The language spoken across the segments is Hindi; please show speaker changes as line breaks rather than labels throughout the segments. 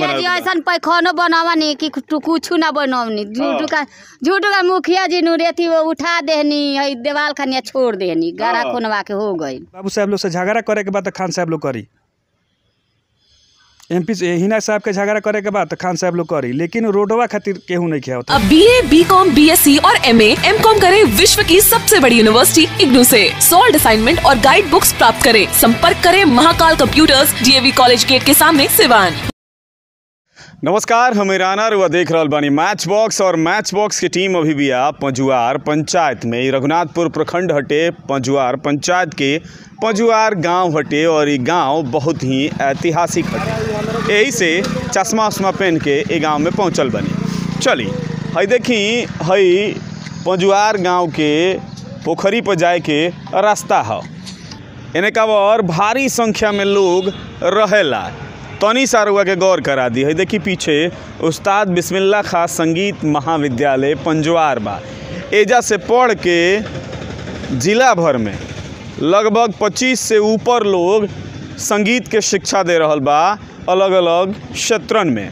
जी ऐसा पैखानो बनवनी कि कुछ ना बनवनी हाँ। झूठू का झूठू का मुखिया जी नु रेती वो उठा देनी है देवाल खानिया छोड़ देनी हाँ। गारा खुनवा के हो गई बाबू
साहब लोग से झगड़ा करे के बाद तो खान साहब लोग करी एमपी हिना साहब के झगड़ा करे के बाद तो खान साहब लोग करी लेकिन रोडवा खातिर केहू नहीं किया अब B A B com B S C और एम ए एम कॉम करे विश्व की सबसे बड़ी यूनिवर्सिटी इग्नू से सोल्ड असाइनमेंट और गाइड बुक्स प्राप्त करें संपर्क करें Mahakal computers DAV college gate के सामने सिवान
नमस्कार हम ईराना रुआ देख रहा बानी मैच बॉक्स और मैच बॉक्स की टीम अभी भी आप पंजुआर पंचायत में रघुनाथपुर प्रखंड हटे पंजुआर पंचायत के पंजुआर गांव हटे और ये गांव बहुत ही ऐतिहासिक हटे यही से चश्मा उश्मा पहन के ये गांव में पहुंचल बनी चली हई देखी हई पंजुआर गांव के पोखरी पर जाए के रास्ता है इनका और भारी संख्या में लोग रहेला तनी सारुआ के गौर करा दी है देखी पीछे उस्ताद बिस्मिल्ला खास संगीत महाविद्यालय पंजवार बा एजा से पढ़ के ज़िला भर में लगभग 25 से ऊपर लोग संगीत के शिक्षा दे रहा बा अलग अलग क्षेत्रन में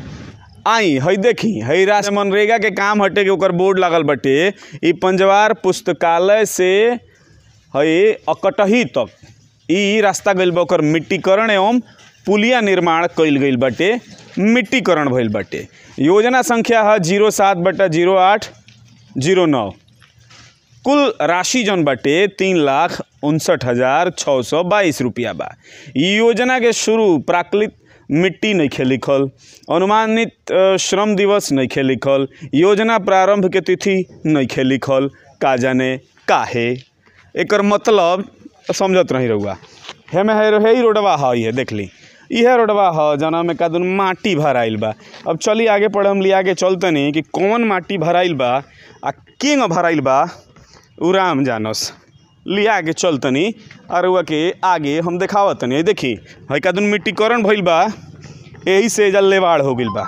आई हई देखी हई राष्ट्र मनरेगा के काम हटे के ऊपर बोर्ड लागल बटे ई पंजवार पुस्तकालय से हई अकटही तक ई रास्ता गल बा मिट्टीकरण एवं पुलिया निर्माण कल गई बटे मिट्टीकरण भइल योजना संख्या है जीरो सात बटा जीरो आठ जीरो नौ कुल राशि जन बटे तीन लाख उनसठ हज़ार छः सौ बाईस रुपया बा योजना के शुरू प्राकृत मिट्टी नहीं लिखल अनुमानित श्रम दिवस नहीं लिखल योजना प्रारंभ के तिथि नहीं लिखल का जाने काहे एक मतलब समझत नहीं रहुआ में है हे रोडवा है हाँ, ये देख ली इहे रोडवा ह जना में का दुन माटी भराइल बा अब चली आगे पढ़ हम लिया चलते चलतनी कि कौन माटी भराइल बा आ केंग भराइल बा उ राम जानस लिया आगे चलतनी वह के आगे हम नहीं देखी है का दुन मिट्टीकरण भैल बा यही से जल लेवाड़ हो गई बा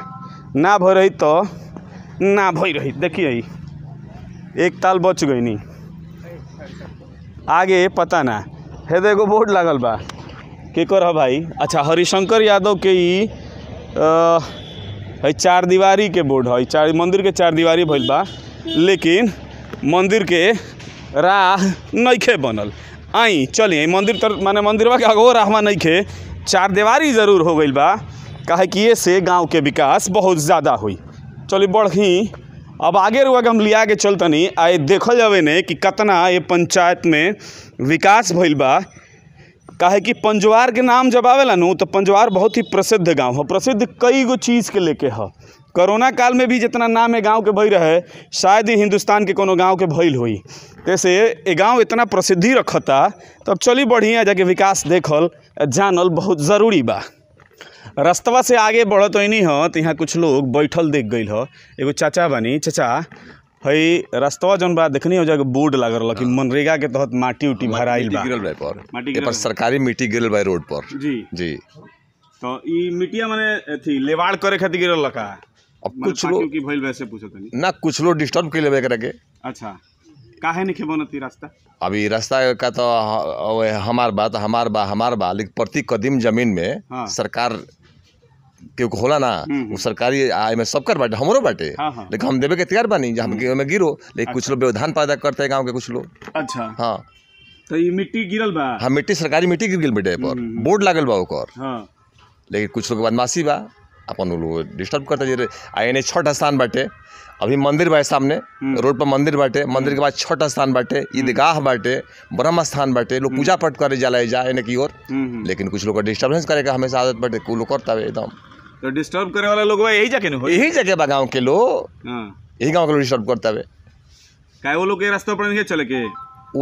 ना भर रही तो ना भर रही देखिए एक ताल बच गई नी आगे पता ना हे देखो बोर्ड लागल बा केकर है भाई अच्छा हरिशंकर यादव के ई चार दीवारी के बोर्ड है चार मंदिर के चार दीवारी भल बा लेकिन मंदिर के राह नहीं खे बनल आई चलिए मंदिर तर माने मंदिरवा के अगो नहीं खे चार दीवारी ज़रूर हो गई बा कहे कि से गाँव के विकास बहुत ज़्यादा हुई चलिए बढ़ी अब आगे रुआ के हम लिया के चलतनी आ देखल जावे ने कि कतना ये पंचायत में विकास भल बा काहे कि पंजवार के नाम जब आवेला नु तो पंजवार बहुत ही प्रसिद्ध गांव है प्रसिद्ध कई गो चीज़ के लेके है कोरोना काल में भी जितना नाम है गांव के भई रहे शायद ही हिंदुस्तान के कोनो गांव के भइल हुई जैसे ये गांव इतना प्रसिद्धि रखता तब चली बढ़िया जाके विकास देखल जानल बहुत ज़रूरी बा रस्तवा से आगे बढ़त तो नहीं हो तो यहाँ कुछ लोग बैठल देख गई हो एगो चाचा बानी चाचा है रास्तवा जौन बा देखनी हो जाए बोर्ड लागल रहा कि हाँ। मनरेगा के तहत माटी उटी भरा
पर सरकारी मिट्टी गिरल बा रोड पर जी जी
तो ई मिट्टिया मैंने अथी लेवाड़ करे खातिर गिरल का अब कुछ लोग
की भइल वैसे पूछो तनी ना कुछ लोग डिस्टर्ब के लेबे करे के अच्छा
काहे नहीं खेबो नती रास्ता
अभी रास्ता का तो हमार बात हमार बा तो हमार बा लेकिन प्रति कदीम जमीन में हाँ। सरकार केहू होला ना हम्म, वो हम्म। सरकारी आय में कर बाटे हमारो बाटे हाँ, हाँ। लेकिन हम देवे के तैयार बानी जब हम हम्म। गिरो लेकिन कुछ अच्छा। लोग व्यवधान पैदा करते हैं गाँव के कुछ लोग अच्छा हाँ तो ये मिट्टी गिरल बा हाँ मिट्टी सरकारी मिट्टी गिर गिल बेटे पर बोर्ड लागल बा ओकर हाँ। लेकिन कुछ लोग बदमाशी बा अपन लोग डिस्टर्ब करते जे आई एन छठ स्थान बाटे अभी मंदिर बा सामने रोड पर मंदिर बाटे मंदिर के बाद छठ स्थान बाटे ईदगाह बाटे ब्रह्म स्थान बाटे लोग पूजा पाठ करे जाला जाए की ओर लेकिन कुछ लोग डिस्टर्बेंस करे का हमेशा आदत बाटे कुल करता एकदम
तो डिस्टर्ब करे वाला लोग भाई यही जगह नहीं हो यही
जगह बा गांव के लोग हां यही गांव के लोग डिस्टर्ब करता है
काय वो लोग के रास्ता पर नहीं चले के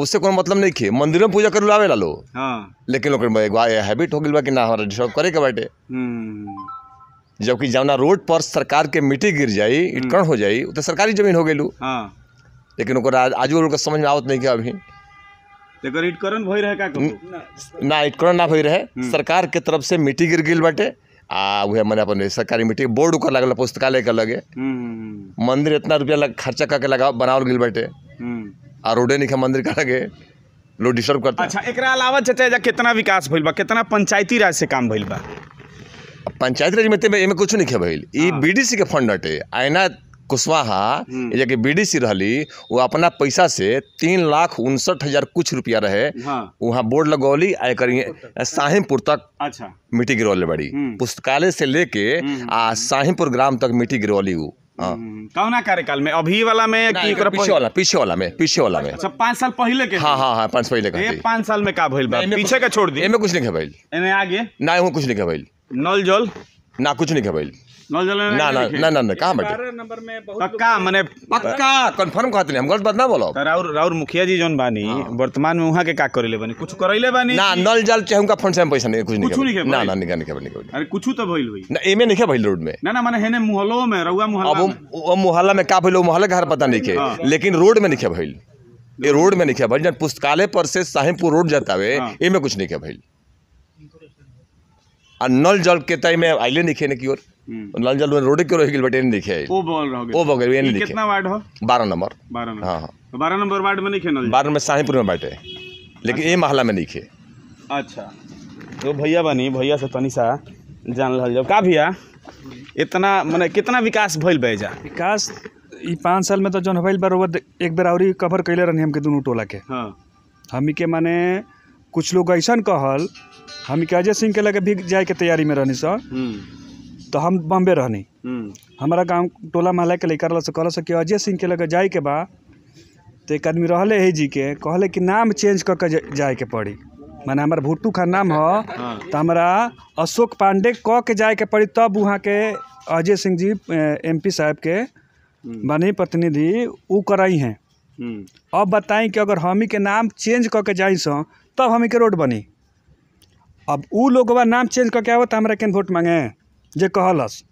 उससे कोई मतलब नहीं के मंदिर में पूजा कर लावे ला लो हां लेकिन लोग एक हैबिट हो गई बा कि ना हमरा डिस्टर्ब करे के बाटे हम्म, हम्म, हम्म। जबकि जवना रोड पर सरकार के मिट्टी गिर जाई हम्म। इट कण हो जाई तो सरकारी जमीन हो गई हां लेकिन ओकर आजू बाजू समझ में आवत नहीं के अभी
तो इटकरण भई रहे का
ना इटकरण ना भई रहे सरकार के तरफ से मिट्टी गिर गई बाटे आ वह मने अपन सरकारी मीटिंग बोर्ड ऊपर लागल पुस्तकालय के लगे हम्म, हम्म, हम्म। मंदिर इतना रुपया लग खर्चा करके लगा बनावल गई बैठे आ रोडे निका मंदिर का लगे लोग डिस्टर्ब करते अच्छा एक अलावा चाचा जा कितना विकास भैल बा कितना पंचायती राज से काम भैल बा पंचायती राज में एमे कुछ नहीं खेल बी डी सी के फंड हटे आईना कुशवाहा जो हम्म। कि बीडीसी रहली वो अपना पैसा से तीन लाख उनसठ हजार कुछ रुपया रहे हाँ। वहाँ बोर्ड लगौली आय साहिमपुर तक अच्छा मिट्टी गिरौले बड़ी हम्म। पुस्तकालय से लेके हम्म, आ साहिमपुर ग्राम तक मिट्टी गिरौली वो हाँ।
कौना कार्यकाल में अभी वाला में कि पीछे वाला
पीछे वाला में पीछे वाला में अच्छा पांच साल पहले के हाँ हाँ हाँ पांच पहले का पांच साल में का भैल पीछे का छोड़ दी कुछ नहीं भइल आगे ना कुछ नहीं भइल नल जल ना कुछ नहीं भइल ना
ना ना ना
पक्का
पक्का कहते हम
गलत बात ना बोलो तो राउर मुखिया जी बानी हाँ। वर्तमान में वहाँ के का बानी कुछ बानी ना नल
जल चाहे उनका फंड से हम पैसा नहीं कुछ नहीं ना ना निका निका निका अरे कुछ तो भइल ना एमे नहीं भइल रोड में ना ना माने हेने में रउआ अब में का घर पता नहीं के हाँ। लेकिन रोड में नहीं भइल ये रोड में नहीं भइल जन पुस्तकालय पर से साहिमपुर रोड जातावे हाँ। एमे कुछ नहीं भइल आ नल जल के तय में आइले नहीं ने की ओर हम्म। लाल जल रोड के रोहिल बटे नहीं दिखे ओ बोल रहो ओ बोल नहीं दिखे कितना वार्ड हो 12 नंबर 12 नंबर हां हाँ। तो 12 नंबर वार्ड में नहीं खेल 12 में साहिपुर में बैठे लेकिन ये अच्छा। मोहल्ला में नहीं खे
अच्छा तो भैया बनी भैया से तनी सा जान रहा जब का भैया इतना माने कितना विकास भइल बे जा
विकास ई 5 साल में तो जौन भइल बा एक बार और कवर कइले रहनी हमके दोनों टोला के हां हमी के माने कुछ लोग ऐसा कहल हमी के अजय सिंह के लगे भी जाए के तैयारी में रहनी सर हम्म। तो हम बॉम्बे रहनी हम्म। हमारा गांव टोला महल के लेकर से कहल अजय सिंह के लगे जाए के बा तो एक आदमी रहले है जी के कहले कि नाम चेंज कर के जाए के पड़ी मैंने हमारे भुट्टू खान नाम हो हाँ। तो हमारा अशोक पांडे कह के जाए के पड़ी तब वहाँ के अजय सिंह जी एम पी साहब के हम्म। बने प्रतिनिधि उ कराई हैं हम्म। अब बताई कि अगर हमी के नाम चेंज क के जाई सब तब हमी के रोड बनी अब उ लोगवा नाम चेंज करके आवत हमारा केन वोट मांगे जे कहलस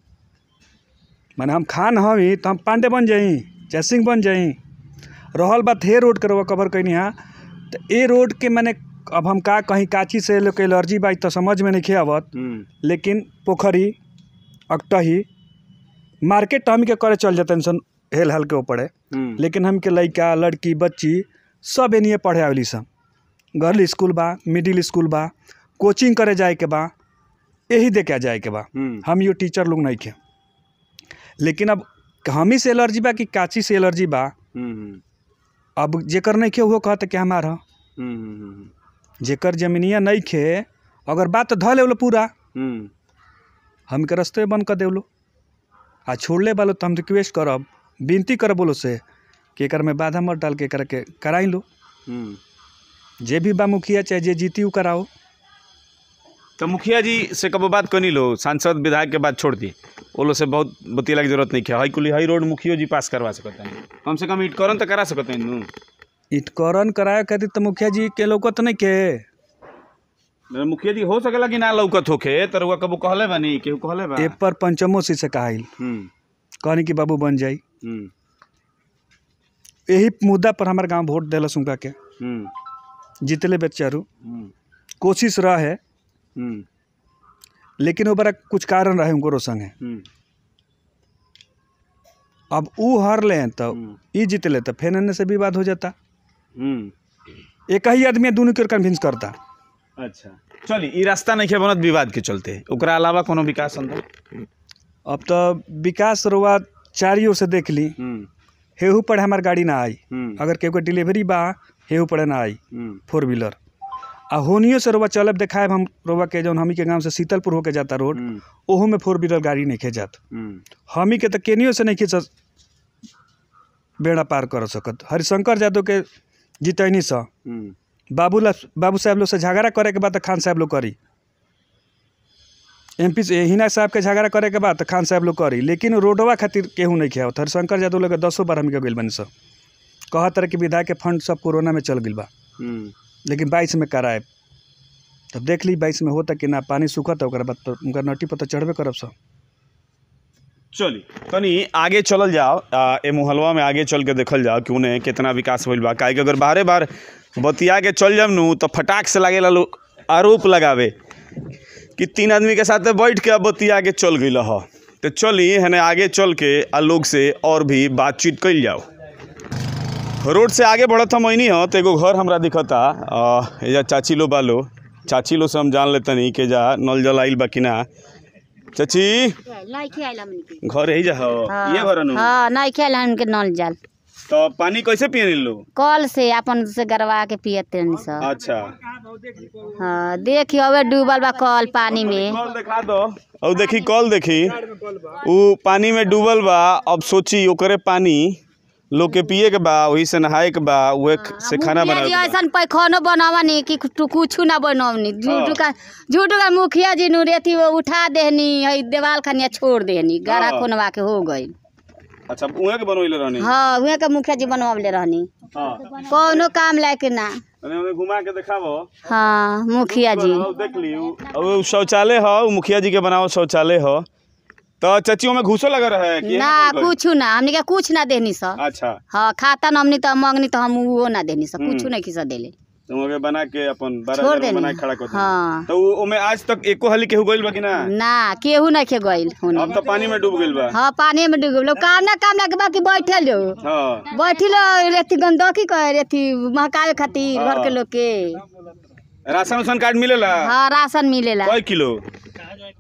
मान हम खान हमी तो हम पांडे बन जाई जयसिंह बन जाई रहल बात हे रोड के रउआ कवर कैनी हाँ तो ए रोड के मैंने अब हम का कहीं काची से लोग एलर्जी बाई तो समझ में नहीं खे आवत हम्म। लेकिन पोखरी अकटही मार्केट हम के करे चल जाते सन हेल हल के ऊपर हम्म। लेकिन हम के लड़का लड़की बच्ची सब एनिए पढ़े आवली सब गर्ल स्कूल बा मिडिल स्कूल बा कोचिंग करे जाए के बा यही देखा जाए के बा हम्म। हम यो टीचर लोग नहीं खे लेकिन अब हमी से एलर्जी बा कि काची से एलर्जी बा
हम्म, हम्म।
अब जेकर नहीं खे वो कहते क्या मार जेकर जमीनिया नहीं खे अगर बात तो ध ले पूरा हम के रस्ते बंद कर देवलो आ छोड़ ले बालो तो हम रिक्वेस्ट तो करब विनती करब बोलो से कि एक में बाधा मर डाल के करके कराई लो जे भी बा मुखिया चाहे जे जीती कराओ
तो मुखिया जी से कब बात कनी लो सांसद विधायक के बात छोड़ दी वो लोग से बहुत बतियला की जरूरत नहीं है हाई कुली हाई रोड मुखियो जी पास करवा सकते हैं कम से कम इटकरण तो करा सकते
हैं इटकरण कराया खातिर तो मुखिया जी के लौकत नहीं के
मुखिया जी हो सकेला कि ना लौकत होके तो रुआ कबू कहले बनी केहू कहले बा ए
पर पंचमो सी से कहा हम्म। कहनी कि बाबू बन जाई यही हम्म। मुद्दा पर हमारे गांव वोट दिला सुनका के हम्म। जितले बेचारू कोशिश रहा है हम्म। लेकिन वो बड़ा कुछ कारण रहे उनको रोशन है हम्म। अब उ हार ले तो हम्म। जीत ले तो फेर एने से विवाद हो जाता एक ही आदमी दोनों के कन्विंस करता
अच्छा चलिए रास्ता नहीं बनत तो विवाद के चलते अलावा कोनो विकास अंदर
अब तो विकास रुआ चारियों से देख ली हेहू पर हमार गाड़ी ना आई अगर केहू के डिलीवरी बा हेहू पर ना आई फोर व्हीलर होनियो से रोबा चलब देखा हम रोबा के जौन हमी के गांव से सीतलपुर होके जाता रोड हम्म। ओहो में फोर व्हीलर गाड़ी नहीं जात हम्म। हमी के तो केनियो से नहीं खींच बेड़ा पार कर सकत हरिशंकर यादव के जितनी से हम्म। बाबू बाबू साहब लोग से झगड़ा करे के बाद तो खान साहब लोग करी एम पी हिना साहब के झगड़ा करे के बाद तो खान साहब लोग करी लेकिन रोडवा खातिर केहू नहीं खेत हरिशंकर यादव लोग दसों बार हमी के गई बनी सब कहा तरह के विधायक के फंड सब कोरोना में चल गई बा लेकिन बाईस में कराए तब देख ली बाईस में होता कि ना पानी सूखा है बाद तो उनका नटी पर तो चढ़बे करब सब
चली तनी आगे चलल जाओ ए मोहल्वा में आगे चल के देखल जाओ कि उन्हें कितना विकास हो बा कि अगर बाहरे बार बतिया के चल जाब नू तो फटाक से लगे लोग आरोप लगावे कि तीन आदमी के साथ बैठ के बतिया के चल गई ह तो चली हने आगे चल के आ लोग से और भी बातचीत कर जाओ रोड से आगे बढ़त हम वहीं हाँ तो एगो घर हमरा दिखता एजा चाची लो बालो चाची लो से हम जान लेते नहीं कि जा नल जल आइल बा कि ना चाची घर यही जा हाँ। ये घर हाँ
नहीं खेल हम के नल जल
तो पानी कैसे पिए लो
कल से अपन से गरवा के पियते नहीं सब अच्छा हाँ देखी अबे डूबल बा कल पानी में कल दिखा दो
और देखी कल देखी वो पानी में डूबल बा अब सोची ओकरे पानी लोग के पिए के बा वही से नहाए के बा उहे से खाना बना के ऐसा
पैखानो बनावनी कि कुछ ना बनावनी झूठ का हाँ। झूठ का मुखिया जी नु रेती वो उठा देनी है दीवाल खनिया छोड़ देनी गारा हाँ। खोनवा के हो गई
अच्छा उहे के बनवले रहनी
हां उहे के मुखिया जी बनवावले रहनी हां कोनो काम लायक ना
घुमा के दिखावो
हाँ मुखिया जी
देख लियो शौचालय हो मुखिया जी के बनाओ शौचालय हो तो चचियों में घुसो लगा रहा है कि ना कुछ
ना हमने क्या कुछ ना देनी सा अच्छा हाँ खाता ना हमने तो मांगनी तो हम वो ना देनी सा कुछ ना हम्म। नहीं खिसा देले
तो बना के अपन छोड़ देनी बना खड़ा कर हाँ। तो वो ओमे आज तक एको हली के गइल बाकी ना
ना के हु ना के गोइल होने अब तो पानी में
डूब गिल बा हाँ
पानी में डूब गिल लो काम ना काम ना के बाकी बैठल हो हां बैठिल रेती गंदगी के रहती महकाल खाती घर के हाँ। लोग के
राशन उशन कार्ड मिले ला हाँ
राशन मिले ला कोई किलो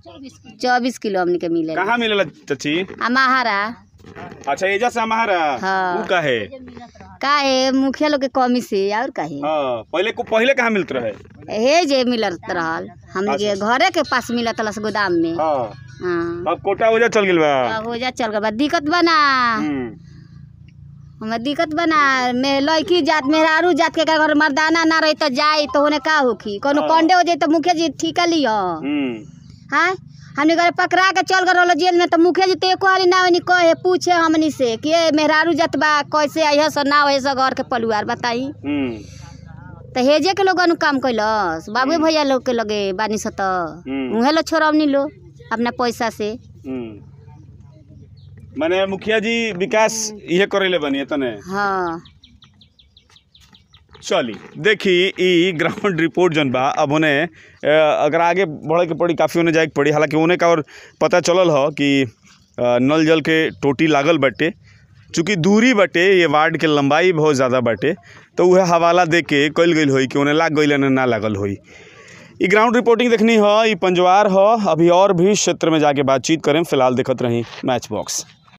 चौबीस किलो हमने के मिले कहाँ
मिले चाची हमारा अच्छा ये से हमारा हाँ। वो का है
का है मुखिया लोग के कमी से और का है
हाँ। पहले को पहले कहाँ मिलत रहे
हे जे मिलत रहल हम जे अच्छा। घरे के पास मिलत रहा गोदाम में हाँ। हाँ।
अब कोटा हो जा चल गिल
बा हो जा चल गिल बा दिक्कत बना हमें हम्म। दिक्कत बना मैं लड़की जात मेरा मेहरारू जात के अगर मर्दाना ना रही तो जाए तो होने का होखी कौन कंडे हो जाए तो मुखिया जी ठीक लियो हम्म। आय हमने घर पकड़ा के चल गए रहो जेल में तो मुखे जी तो एक कहली ना वनी कहे पूछे हमने से कि मेहरारू जत बा कैसे आई सो ना है घर के पलुआर बताई हम्म। तो हेजे के लोग काम कैलस बाबू हम्म। भैया लोग के लगे बानी सत हम्म। उहे लो छोड़वनी लो अपना पैसा से
माने मुखिया जी विकास ये करेले बनी तने हाँ चली देखी इ ग्राउंड रिपोर्ट जन बा अब उन्हें अगर आगे बढ़े के पड़ी काफ़ी उन्हें जाए के पड़ी हालांकि उन्हें का और पता चलल हो कि नल जल के टोटी लागल बटे चूँकि दूरी बटे ये वार्ड के लंबाई बहुत ज़्यादा बटे तो वह हवाला दे के कल गई हो कि उन्हें लाग गई ना लागल हो ग्राउंड रिपोर्टिंग देखनी हो ये पंजवार हो अभी और भी क्षेत्र में जाके बातचीत करें फिलहाल देखत रही मैच बॉक्स